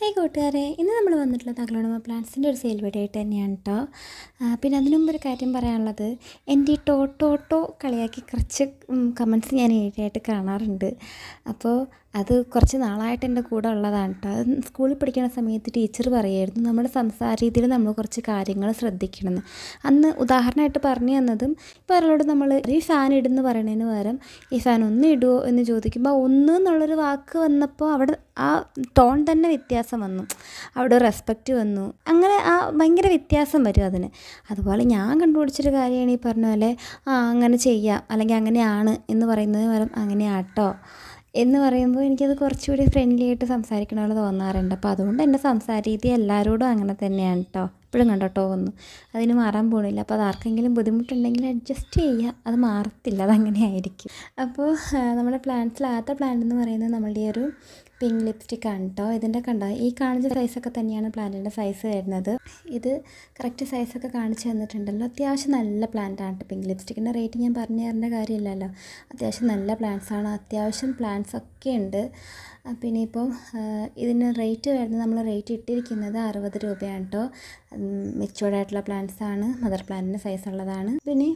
high കൂട്ടുകാരെ ഇന്ന് നമ്മൾ വന്നിട്ടുള്ളത് അഗ്ലോണമ പ്ലാന്റ്സിൻ്റെ ഒരു സെയിൽ വീടായിട്ട് തന്നെയാണ് കേട്ടോ പിന്നെ അതിനുമുമ്പ് ഒരു കാര്യം പറയാനുള്ളത് എൻ്റെ ഈ ടോട്ടോട്ടോ കളിയാക്കി കുറച്ച് കമൻസ് ഞാൻ ഏരിയയായിട്ട് കാണാറുണ്ട് അപ്പോൾ അത് കുറച്ച് നാളായിട്ട് എൻ്റെ കൂടെ ഉള്ളതാണ് കേട്ടോ അത് സ്കൂളിൽ പഠിക്കുന്ന സമയത്ത് ടീച്ചർ പറയുമായിരുന്നു നമ്മുടെ സംസാര രീതിയിൽ നമ്മൾ കുറച്ച് കാര്യങ്ങൾ ശ്രദ്ധിക്കണമെന്ന് അന്ന് ഉദാഹരണമായിട്ട് പറഞ്ഞു തന്നതും ഇപ്പോൾ ഒരാളോട് നമ്മൾ ഈ ഫാൻ ഇടുന്നു പറയണതിന് പകരം ഈ ഫാൻ ഒന്ന് ഇടുമോ എന്ന് ചോദിക്കുമ്പോൾ ഒന്ന് എന്നുള്ളൊരു വാക്ക് വന്നപ്പോൾ അവിടെ ആ ടോൺ തന്നെ വ്യത്യാസം വന്നു അവിടെ റെസ്പെക്റ്റ് വന്നു അങ്ങനെ ആ ഭയങ്കര വ്യത്യാസം വരും അതിന് അതുപോലെ ഞാൻ കണ്ടുപിടിച്ചൊരു കാര്യമാണ് ഈ പറഞ്ഞ പോലെ ആ അങ്ങനെ ചെയ്യാം അല്ലെങ്കിൽ അങ്ങനെയാണ് എന്ന് പറയുന്നതിന് പകരം അങ്ങനെയാട്ടോ എന്ന് പറയുമ്പോൾ എനിക്കത് കുറച്ചുകൂടി ഫ്രണ്ട്ലി ആയിട്ട് സംസാരിക്കണമെന്ന് തോന്നാറുണ്ട് അപ്പോൾ അതുകൊണ്ട് എൻ്റെ സംസാര രീതി എല്ലാവരോടും അങ്ങനെ തന്നെയാണ് കേട്ടോ എപ്പോഴും കണ്ടോട്ടോ ഒന്ന് അതിന് മാറാൻ പോകണില്ല അപ്പോൾ അത് ആർക്കെങ്കിലും ബുദ്ധിമുട്ടുണ്ടെങ്കിൽ അഡ്ജസ്റ്റ് ചെയ്യുക അത് മാറത്തില്ല അതങ്ങനെ ആയിരിക്കും അപ്പോൾ നമ്മുടെ പ്ലാന്റ്സിൽ ആദ്യത്തെ പ്ലാന്റ് എന്ന് പറയുന്നത് നമ്മളുടെ ഒരു പിങ്ക് ലിപ്സ്റ്റിക് ആണ് കേട്ടോ ഇതിൻ്റെ കണ്ട ഈ കാണിച്ച സൈസൊക്കെ തന്നെയാണ് പ്ലാന്റിൻ്റെ സൈസ് വരുന്നത് ഇത് കറക്റ്റ് സൈസൊക്കെ കാണിച്ചു തന്നിട്ടുണ്ടല്ലോ അത്യാവശ്യം നല്ല പ്ലാന്റ് ആണ് പിങ്ക് ലിപ്സ്റ്റിക്കിൻ്റെ റേറ്റ് ഞാൻ പറഞ്ഞു തരേണ്ട കാര്യമില്ലല്ലോ അത്യാവശ്യം നല്ല ആണ് അത്യാവശ്യം പ്ലാന്റ്സ് ഒക്കെ ഉണ്ട് പിന്നെ ഇപ്പം ഇതിന് റേറ്റ് വരുന്നത് നമ്മൾ റേറ്റ് ഇട്ടിരിക്കുന്നത് അറുപത് രൂപയാണ് കേട്ടോ മെച്ചുവേർഡ് ആയിട്ടുള്ള പ്ലാന്റ്സ് ആണ് മദർ പ്ലാന്റിൻ്റെ സൈസ് ഉള്ളതാണ് പിന്നെ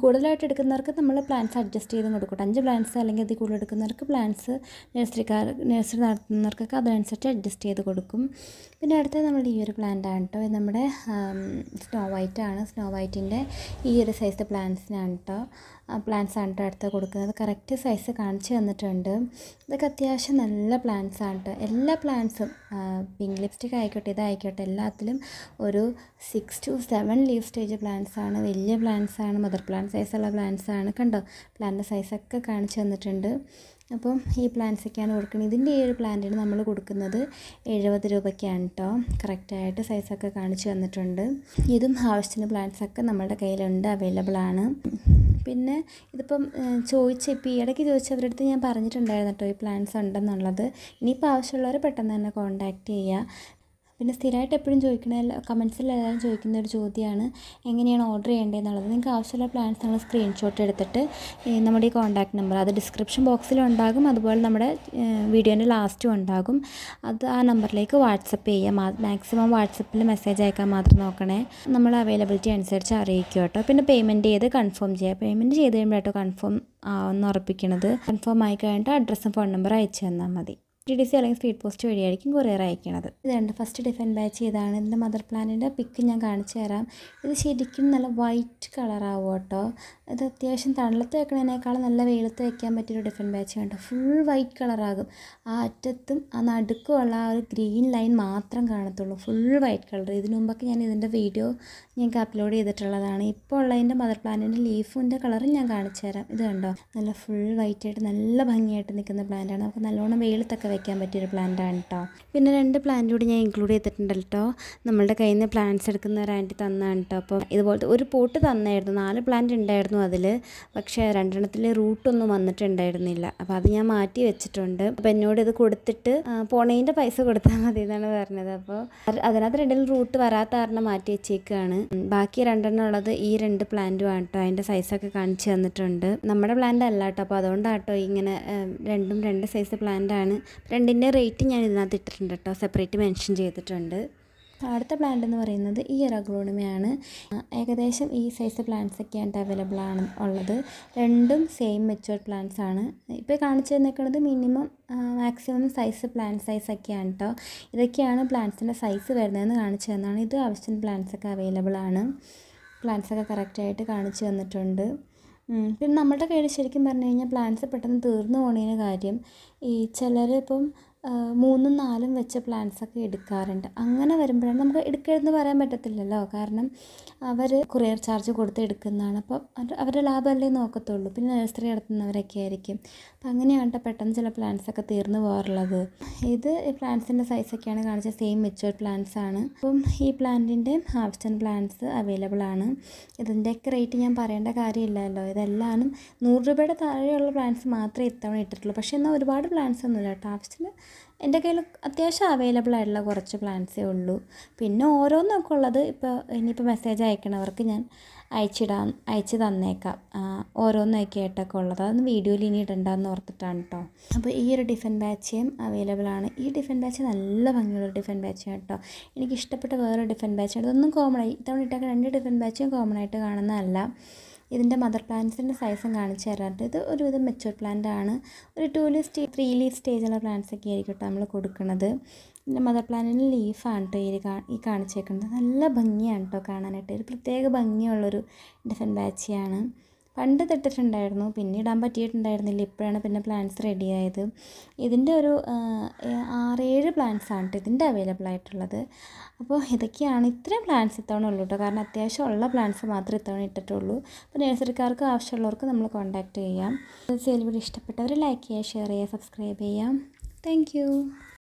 കൂടുതലായിട്ട് എടുക്കുന്നവർക്ക് നമ്മൾ പ്ലാന്റ്സ് അഡ്ജസ്റ്റ് ചെയ്ത് കൊടുക്കും അഞ്ച് പ്ലാന്റ്സ് അല്ലെങ്കിൽ അതിൽ കൂടുതൽ എടുക്കുന്നവർക്ക് പ്ലാന്റ്സ് നഴ്സറിക്കാർ നഴ്സറി നടത്തുന്നവർക്കൊക്കെ അതിനനുസരിച്ച് അഡ്ജസ്റ്റ് ചെയ്ത് കൊടുക്കും പിന്നെ അടുത്തത് നമ്മുടെ ഈ ഒരു പ്ലാന്റ് ആണ് കേട്ടോ ഇത് നമ്മുടെ സ്നോ വൈറ്റ് ആണ് സ്നോ വൈറ്റിൻ്റെ ഈ ഒരു സൈസ് പ്ലാന്റ്സിനാണ് കേട്ടോ പ്ലാന്റ്സ് ആണ് കേട്ടോ അടുത്ത് കൊടുക്കുന്നത് കറക്റ്റ് സൈസ് കാണിച്ചു തന്നിട്ടുണ്ട് ഇതൊക്കെ അത്യാവശ്യം നല്ല നല്ല പ്ലാന്റ്സ് ആണ് കേട്ടോ എല്ലാ പ്ലാന്റ്സും പിങ്ക് ലിപ്സ്റ്റിക് ആയിക്കോട്ടെ ഇതായിക്കോട്ടെ എല്ലാത്തിലും ഒരു six to seven leaf stage plants ആണ് വലിയ പ്ലാന്റ്സ് ആണ് മദർ പ്ലാന്റ് സൈസുള്ള പ്ലാന്റ്സ് ആണ് കണ്ടോ പ്ലാന്റ് സൈസൊക്കെ കാണിച്ചു തന്നിട്ടുണ്ട് അപ്പം ഈ പ്ലാന്റ്സൊക്കെയാണ് കൊടുക്കുന്നത് ഇതിൻ്റെ ഏഴ് ഒരു പ്ലാന്റിന് നമ്മൾ കൊടുക്കുന്നത് എഴുപത് രൂപയ്ക്കാണ് കേട്ടോ കറക്റ്റായിട്ട് സൈസൊക്കെ കാണിച്ചു തന്നിട്ടുണ്ട് ഇതും ആവശ്യത്തിന് പ്ലാന്റ്സൊക്കെ നമ്മുടെ കയ്യിലുണ്ട് അവൈലബിൾ ആണ് പിന്നെ ഇതിപ്പം ചോദിച്ച ഇപ്പോൾ ഈ ഇടയ്ക്ക് ചോദിച്ചവരുടെ അടുത്ത് ഞാൻ പറഞ്ഞിട്ടുണ്ടായിരുന്നു കേട്ടോ ഈ പ്ലാന്റ്സ് ഉണ്ടെന്നുള്ളത് ഇനിയിപ്പോൾ ആവശ്യമുള്ളവർ പെട്ടെന്ന് തന്നെ കോൺടാക്റ്റ് ചെയ്യുക പിന്നെ സ്ഥിരമായിട്ട് എപ്പോഴും ചോദിക്കുന്ന കമൻസിൽ എല്ലാവരും ചോദിക്കുന്ന ഒരു ചോദ്യമാണ് എങ്ങനെയാണ് ഓർഡർ ചെയ്യേണ്ടതെന്നുള്ളത് നിങ്ങൾക്ക് ആവശ്യമുള്ള പ്ലാൻസ് നിങ്ങൾ സ്ക്രീൻഷോട്ട് എടുത്തിട്ട് നമ്മുടെ ഈ കോൺടാക്ട് നമ്പർ അത് ഡിസ്ക്രിപ്ഷൻ ബോക്സിൽ ഉണ്ടാകും അതുപോലെ നമ്മുടെ വീഡിയോൻ്റെ ലാസ്റ്റും ഉണ്ടാകും അത് ആ നമ്പറിലേക്ക് വാട്സപ്പ് ചെയ്യുക മാക്സിമം വാട്സപ്പിൽ മെസ്സേജ് അയക്കാൻ മാത്രം നോക്കണേ നമ്മൾ അവൈലബിലിറ്റി അനുസരിച്ച് അറിയിക്കുക കേട്ടോ പിന്നെ പേയ്മെൻറ്റ് ചെയ്ത് കൺഫേം ചെയ്യുക പേയ്മെൻറ്റ് ചെയ്ത് കഴിയുമ്പോൾ കേട്ടോ കൺഫേം ആവുമെന്ന് ഉറപ്പിക്കണത് കൺഫേം ആയി കഴിഞ്ഞിട്ട് അഡ്രസ്സും ഫോൺ നമ്പറും അയച്ചു തന്നാൽ മതി ടി ഡി സി അല്ലെങ്കിൽ സ്പീഡ് പോസ്റ്റ് വഴിയായിരിക്കും കൊറിയർ അയക്കണത് ഇതുണ്ട് ഫസ്റ്റ് ഡിഫൻ ബാച്ച് ഇതാണ് ഇതിൻ്റെ മദർ പ്ലാനിൻ്റെ പിക്ക് ഞാൻ കാണിച്ചു തരാം ഇത് ശരിക്കും നല്ല വൈറ്റ് കളറാവും കേട്ടോ ഇത് അത്യാവശ്യം തണലത്ത് വെക്കണതിനേക്കാളും നല്ല വെയിലത്ത് വെക്കാൻ പറ്റിയൊരു ഡിഫൻ ബാച്ച് കണ്ടോ ഫുൾ വൈറ്റ് കളറാകും ആ അറ്റത്തും ആ നടുക്കുമുള്ള ആ ഒരു ഗ്രീൻ ലൈൻ മാത്രം കാണത്തുള്ളൂ ഫുൾ വൈറ്റ് കളർ ഇതിനു മുമ്പൊക്കെ ഞാൻ ഇതിൻ്റെ വീഡിയോ ഞങ്ങൾക്ക് അപ്ലോഡ് ചെയ്തിട്ടുള്ളതാണ് ഇപ്പോൾ ഉള്ളതിൻ്റെ മദർ പ്ലാനിൻ്റെ ലീഫിൻ്റെ കളറും ഞാൻ കാണിച്ചു തരാം ഇത് കണ്ടോ നല്ല ഫുൾ വൈറ്റായിട്ട് നല്ല ഭംഗിയായിട്ട് നിൽക്കുന്ന പ്ലാന്റാണ് നമുക്ക് നല്ലോണം വെയിലത്തൊക്കെ വെക്കാൻ പറ്റിയൊരു പ്ലാന്റാണ് കേട്ടോ പിന്നെ രണ്ട് പ്ലാന്റ് കൂടി ഞാൻ ഇൻക്ലൂഡ് ചെയ്തിട്ടുണ്ട് കേട്ടോ നമ്മളുടെ കയ്യിൽ നിന്ന് പ്ലാന്റ്സ് എടുക്കുന്ന ഒരു ആൻറ്റി തന്നാണ് കേട്ടോ അപ്പോൾ ഇതുപോലത്തെ ഒരു പോട്ട് തന്നായിരുന്നു നാല് പ്ലാന്റ് ഉണ്ടായിരുന്നു അതിൽ പക്ഷേ രണ്ടെണ്ണത്തിൽ റൂട്ടൊന്നും വന്നിട്ടുണ്ടായിരുന്നില്ല അപ്പോൾ അത് ഞാൻ മാറ്റി വെച്ചിട്ടുണ്ട് അപ്പോൾ എന്നോട് ഇത് കൊടുത്തിട്ട് പോണേൻ്റെ പൈസ കൊടുത്താൽ മതി എന്നാണ് പറഞ്ഞത് അപ്പോൾ അതിനകത്ത് രണ്ടിലും റൂട്ട് വരാത്ത കാരണം മാറ്റി വെച്ചേക്കാണ് ബാക്കി രണ്ടെണ്ണം ഉള്ളത് ഈ രണ്ട് പ്ലാന്റും ആണ് കേട്ടോ അതിൻ്റെ സൈസൊക്കെ കാണിച്ചു തന്നിട്ടുണ്ട് നമ്മുടെ പ്ലാന്റ് അല്ല കേട്ടോ അപ്പോൾ അതുകൊണ്ടാണ് കേട്ടോ ഇങ്ങനെ രണ്ടും രണ്ട് സൈസ് പ്ലാന്റ് ആണ് രണ്ടിൻ്റെ റേറ്റ് ഞാൻ ഇതിനകത്ത് ഇട്ടിട്ടുണ്ട് കേട്ടോ സെപ്പറേറ്റ് മെൻഷൻ ചെയ്തിട്ടുണ്ട് അടുത്ത പ്ലാന്റ് എന്ന് പറയുന്നത് ഈ ഇറഗ്ലോണിമയാണ് ഏകദേശം ഈ സൈസ് പ്ലാന്റ്സ് ആയിട്ട് അവൈലബിൾ ആണ് ഉള്ളത് രണ്ടും സെയിം മെച്ചുവർ പ്ലാന്റ്സ് ആണ് ഇപ്പോൾ കാണിച്ചു തന്നിരിക്കുന്നത് minimum maximum size plant size ഒക്കെയാണ് കേട്ടോ ഇതൊക്കെയാണ് പ്ലാന്റ്സിൻ്റെ സൈസ് വരുന്നതെന്ന് കാണിച്ചു തന്നാണ് ഇത് ആവശ്യത്തിന് പ്ലാന്റ്സ് ഒക്കെ അവൈലബിൾ ആണ് പ്ലാന്റ്സ് ഒക്കെ കറക്റ്റായിട്ട് കാണിച്ചു തന്നിട്ടുണ്ട് പിന്നെ നമ്മുടെ കയ്യിൽ ശരിക്കും പറഞ്ഞു കഴിഞ്ഞാൽ പ്ലാൻസ് പെട്ടെന്ന് തീർന്നു പോണതിന് കാര്യം ഈ ചിലരിപ്പം മൂന്നും നാലും വെച്ച പ്ലാൻസൊക്കെ എടുക്കാറുണ്ട് അങ്ങനെ വരുമ്പോഴാണ് നമുക്ക് എടുക്കരുതെന്ന് പറയാൻ പറ്റത്തില്ലല്ലോ കാരണം അവർ കൊറിയർ ചാർജ് കൊടുത്ത് എടുക്കുന്നതാണ് അപ്പം അവരുടെ ലാഭമല്ലേ നോക്കത്തുള്ളൂ പിന്നെ നഴ്സറി നടത്തുന്നവരൊക്കെ ആയിരിക്കും അപ്പം അങ്ങനെയാണ് പെട്ടെന്ന് ചില പ്ലാൻസൊക്കെ തീർന്നു പോകാറുള്ളത് ഇത് പ്ലാന്റ്സിൻ്റെ സൈസൊക്കെയാണ് കാണിച്ചത് സെയിം മെച്ചുവർ പ്ലാന്റ്സ് ആണ് അപ്പം ഈ പ്ലാന്റിൻ്റെ ഹാഫ്സ്റ്റൺ പ്ലാന്റ്സ് അവൈലബിൾ ആണ് ഇതിൻ്റെയൊക്കെ റേറ്റ് ഞാൻ പറയേണ്ട കാര്യമില്ലല്ലോ ഇതെല്ലാം നൂറ് രൂപയുടെ താഴെയുള്ള പ്ലാന്റ്സ് മാത്രമേ ഇത്തവണ ഇട്ടിട്ടുള്ളൂ പക്ഷേ എന്നാൽ ഒരുപാട് പ്ലാന്റ്സ് ഒന്നുമില്ല കേട്ടോ ഹാഫ്സ്റ്റൺ എൻ്റെ കയ്യിൽ അത്യാവശ്യം അവൈലബിൾ ആയിട്ടുള്ള കുറച്ച് പ്ലാൻസേ ഉള്ളൂ പിന്നെ ഓരോന്നൊക്കെ ഉള്ളത് ഇപ്പോൾ ഇനിയിപ്പോൾ മെസ്സേജ് അയക്കണവർക്ക് ഞാൻ അയച്ചിടാൻ അയച്ച് തന്നേക്കാം ഓരോന്നൊക്കെ ആയിട്ടൊക്കെ ഉള്ളത് അതൊന്ന് വീഡിയോയിൽ ഇനി ഇടണ്ടെന്ന് ഓർത്തിട്ടാണ് കേട്ടോ അപ്പോൾ ഈ ഒരു ഡിഫൻ ബാച്ചയും അവൈലബിൾ ആണ് ഈ ഡിഫൻ ബാച്ച് നല്ല ഭംഗിയുള്ള ഡിഫൻ ബാച്ചാണ് കേട്ടോ എനിക്ക് ഇഷ്ടപ്പെട്ട വേറെ ഡിഫൻ ബാച്ചാണ് ഇതൊന്നും കോമൺ ആയി ഇത്തവണ ഇട്ടൊക്കെ രണ്ട് ഡിഫൻ ബാച്ചും കോമൺ ആയിട്ട് കാണുന്നതല്ല ഇതിൻ്റെ മദർ പ്ലാന്റ്സിൻ്റെ സൈസും കാണിച്ച് തരാറുണ്ട് ഇത് ഒരുവിധം മെച്ചുവർ പ്ലാന്റ് ആണ് ഒരു ടു ലീഫ് ത്രീ ലീഫ് സ്റ്റേജുള്ള പ്ലാന്റ്സ് ഒക്കെ ആയിരിക്കും കേട്ടോ നമ്മൾ കൊടുക്കുന്നത് പിന്നെ മദർ പ്ലാന്റിന് ലീഫാണ് കേട്ടോ ഈ ഈ കാണിച്ചേക്കുന്നത് നല്ല ഭംഗിയാണ് കേട്ടോ കാണാനായിട്ട് ഒരു പ്രത്യേക ഭംഗിയുള്ളൊരു ഡിഫൻ ബാച്ചിയാണ് പണ്ട് തിട്ടിട്ടുണ്ടായിരുന്നു പിന്നെ ഇടാൻ പറ്റിയിട്ടുണ്ടായിരുന്നില്ല ഇപ്പോഴാണ് പിന്നെ പ്ലാന്റ്സ് ആയത് ഇതിൻ്റെ ഒരു ആറേഴ് ആണ് കേട്ടോ ഇതിൻ്റെ അവൈലബിൾ ആയിട്ടുള്ളത് അപ്പോൾ ഇതൊക്കെയാണ് ഇത്രയും പ്ലാന്റ്സ് ഇത്തവണ ഉള്ളൂ കേട്ടോ കാരണം അത്യാവശ്യം ഉള്ള പ്ലാന്റ്സ് മാത്രമേ ഇത്തവണ ഇട്ടിട്ടുള്ളൂ അപ്പോൾ നേഴ്സറിക്കാർക്ക് ആവശ്യമുള്ളവർക്ക് നമ്മൾ കോൺടാക്റ്റ് ചെയ്യാം സെലിബ്രിറ്റി ഇഷ്ടപ്പെട്ടവർ ലൈക്ക് ചെയ്യുക ഷെയർ ചെയ്യുക സബ്സ്ക്രൈബ് ചെയ്യാം താങ്ക്